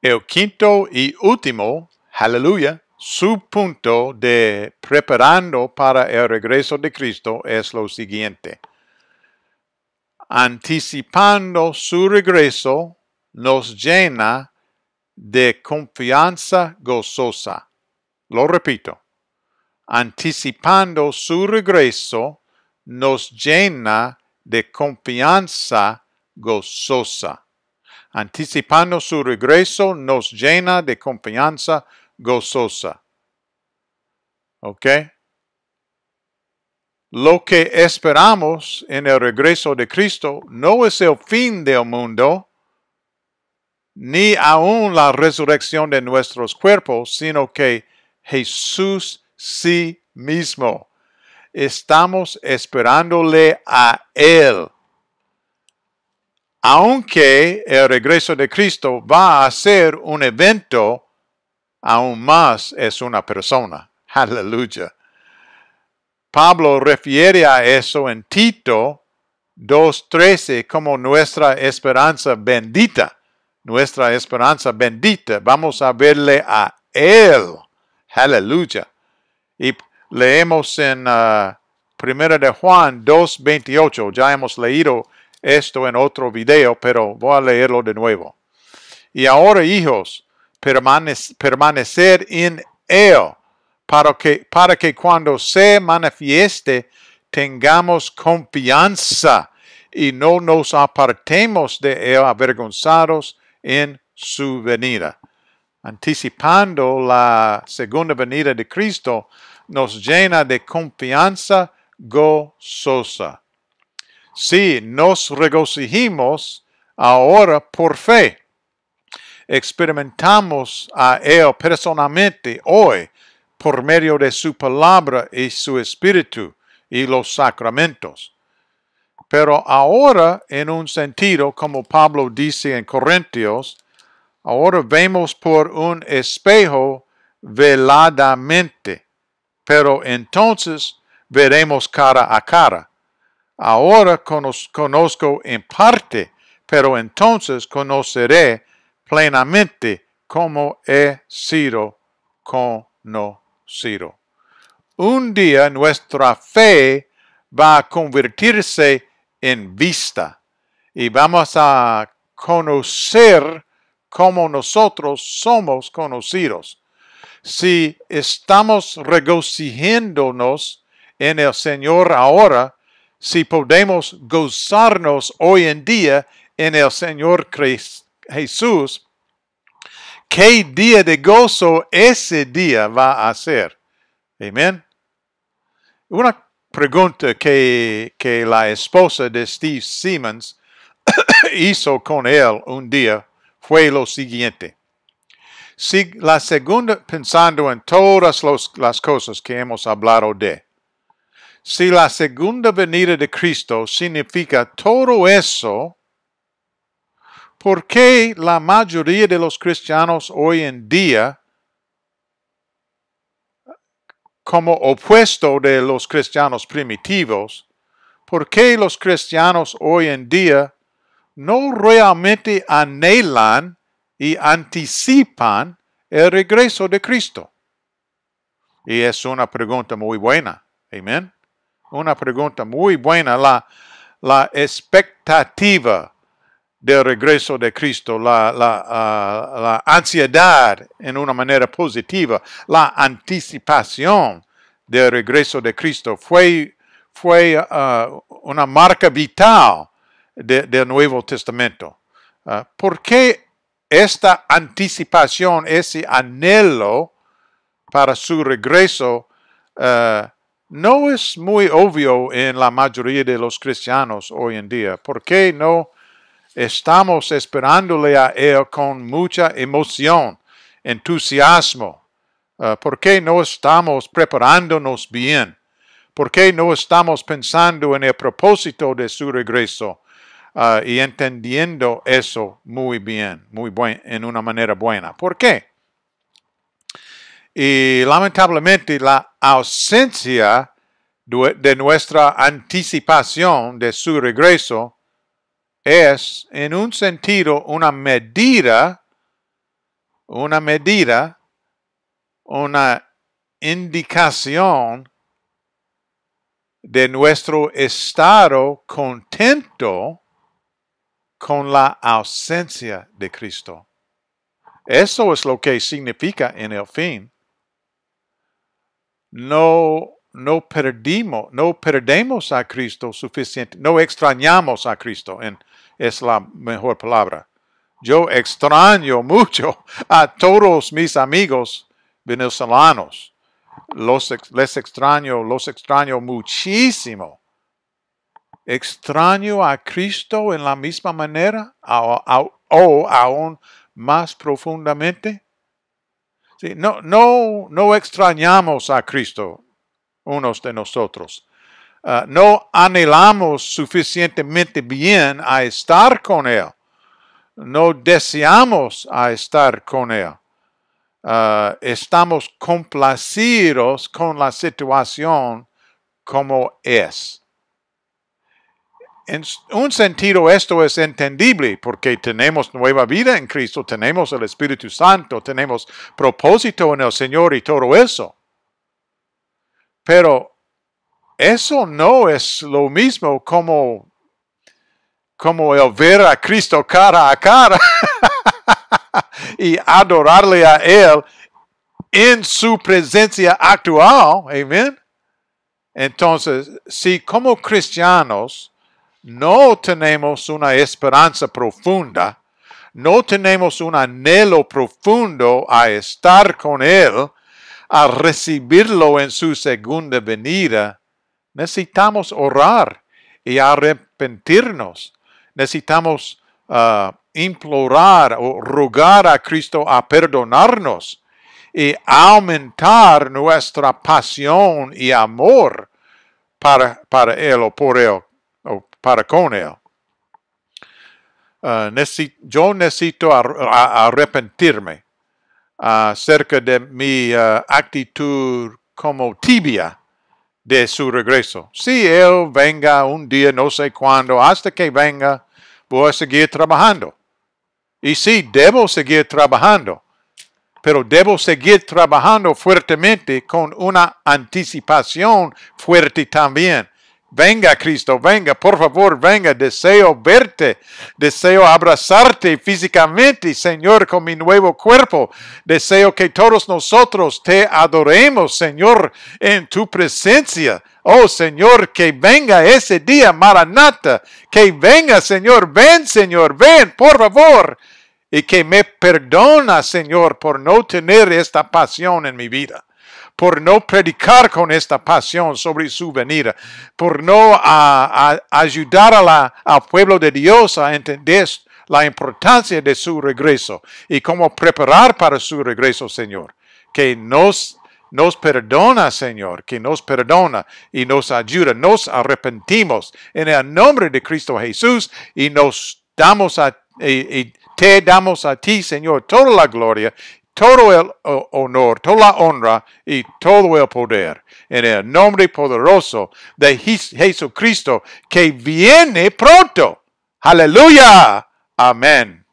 El quinto y último, aleluya, su punto de preparando para el regreso de Cristo es lo siguiente. Anticipando su regreso nos llena de confianza gozosa. Lo repito. Anticipando su regreso nos llena de confianza gozosa anticipando su regreso, nos llena de confianza gozosa. ¿Ok? Lo que esperamos en el regreso de Cristo no es el fin del mundo, ni aún la resurrección de nuestros cuerpos, sino que Jesús sí mismo. Estamos esperándole a Él aunque el regreso de Cristo va a ser un evento, aún más es una persona. Aleluya. Pablo refiere a eso en Tito 2.13 como nuestra esperanza bendita. Nuestra esperanza bendita. Vamos a verle a Él. Aleluya. Y leemos en ah, Primera 1 de Juan 2.28. Ya hemos leído esto en otro video, pero voy a leerlo de nuevo. Y ahora, hijos, permanecer en Él, para que, para que cuando se manifieste tengamos confianza y no nos apartemos de Él avergonzados en su venida. Anticipando la segunda venida de Cristo, nos llena de confianza gozosa. Si nos regocijamos ahora por fe. Experimentamos a Él personalmente hoy por medio de su palabra y su espíritu y los sacramentos. Pero ahora, en un sentido, como Pablo dice en Corintios, ahora vemos por un espejo veladamente, pero entonces veremos cara a cara. Ahora conozco en parte, pero entonces conoceré plenamente cómo he sido conocido. Un día nuestra fe va a convertirse en vista y vamos a conocer como nosotros somos conocidos. Si estamos regocijándonos en el Señor ahora, si podemos gozarnos hoy en día en el Señor Jesús, ¿qué día de gozo ese día va a ser? Amén. Una pregunta que, la esposa de Steve Simmons hizo con él un día fue lo siguiente. Si la segunda, pensando en todas las cosas que hemos hablado de, si la segunda venida de Cristo significa todo eso, ¿por qué la mayoría de los cristianos hoy en día, como opuesto de los cristianos primitivos, por qué los cristianos hoy en día no realmente anhelan y anticipan el regreso de Cristo? Y es una pregunta muy buena. Amén una pregunta muy buena, la, expectativa del regreso de Cristo, ah, la, ansiedad en una manera positiva, la anticipación del regreso de Cristo fue, fue ah, una marca vital del Nuevo Testamento. Ah, ¿Por qué esta anticipación, ese anhelo para su regreso, no es muy obvio en la mayoría de los cristianos hoy en día. ¿Por qué no estamos esperándole a Él con mucha emoción, entusiasmo? Ah, ¿Por qué no estamos preparándonos bien? ¿Por qué no estamos pensando en el propósito de su regreso ah, y entendiendo eso muy bien, muy buen, en una manera buena? ¿Por qué? y lamentablemente la ausencia de nuestra anticipación de su regreso es en un sentido una medida, una medida, una indicación de nuestro estado contento con la ausencia de Cristo. Eso es lo que significa en el fin no, no no perdemos a Cristo suficiente, no extrañamos a Cristo, en, es la mejor palabra. Yo extraño mucho a todos mis amigos venezolanos. Los, les extraño, los extraño muchísimo. ¿Extraño a Cristo en la misma manera o aún más profundamente? no, no, extrañamos a Cristo, unos de nosotros. Ah, no anhelamos suficientemente bien a estar con Él. No deseamos a estar con Él. Ah, estamos complacidos con la situación como es en un sentido esto es entendible porque tenemos nueva vida en Cristo, tenemos el Espíritu Santo, tenemos propósito en el Señor y todo eso. Pero eso no es lo mismo como, como el ver a Cristo cara a cara y adorarle a Él en su presencia actual. Amén. Entonces, si como cristianos, no tenemos una esperanza profunda, no tenemos un anhelo profundo a estar con Él, a recibirlo en su segunda venida, necesitamos orar y arrepentirnos. Necesitamos ah, implorar o rogar a Cristo a perdonarnos y aumentar nuestra pasión y amor para, para Él o por Él para con él. Ah, yo necesito arrepentirme acerca de mi ah, actitud como tibia de su regreso. Si él venga un día, no sé cuándo, hasta que venga, voy a seguir trabajando. Y sí, debo seguir trabajando, pero debo seguir trabajando fuertemente con una anticipación fuerte también Venga Cristo, venga, por favor, venga, deseo verte, deseo abrazarte físicamente, Señor, con mi nuevo cuerpo. Deseo que todos nosotros te adoremos, Señor, en tu presencia. Oh Señor, que venga ese día, Maranata, que venga, Señor, ven, Señor, ven, por favor. Y que me perdona, Señor, por no tener esta pasión en mi vida por no predicar con esta pasión sobre su venida, por no a, ayudar a la, al pueblo de Dios a entender la importancia de su regreso y cómo preparar para su regreso, Señor. Que nos, nos perdona, Señor, que nos perdona y nos ayuda. Nos arrepentimos en el nombre de Cristo Jesús y nos damos y te damos a ti, Señor, toda la gloria, todo el honor, toda la honra y todo el poder en el nombre poderoso de Jesucristo que viene pronto. Aleluya. Amén.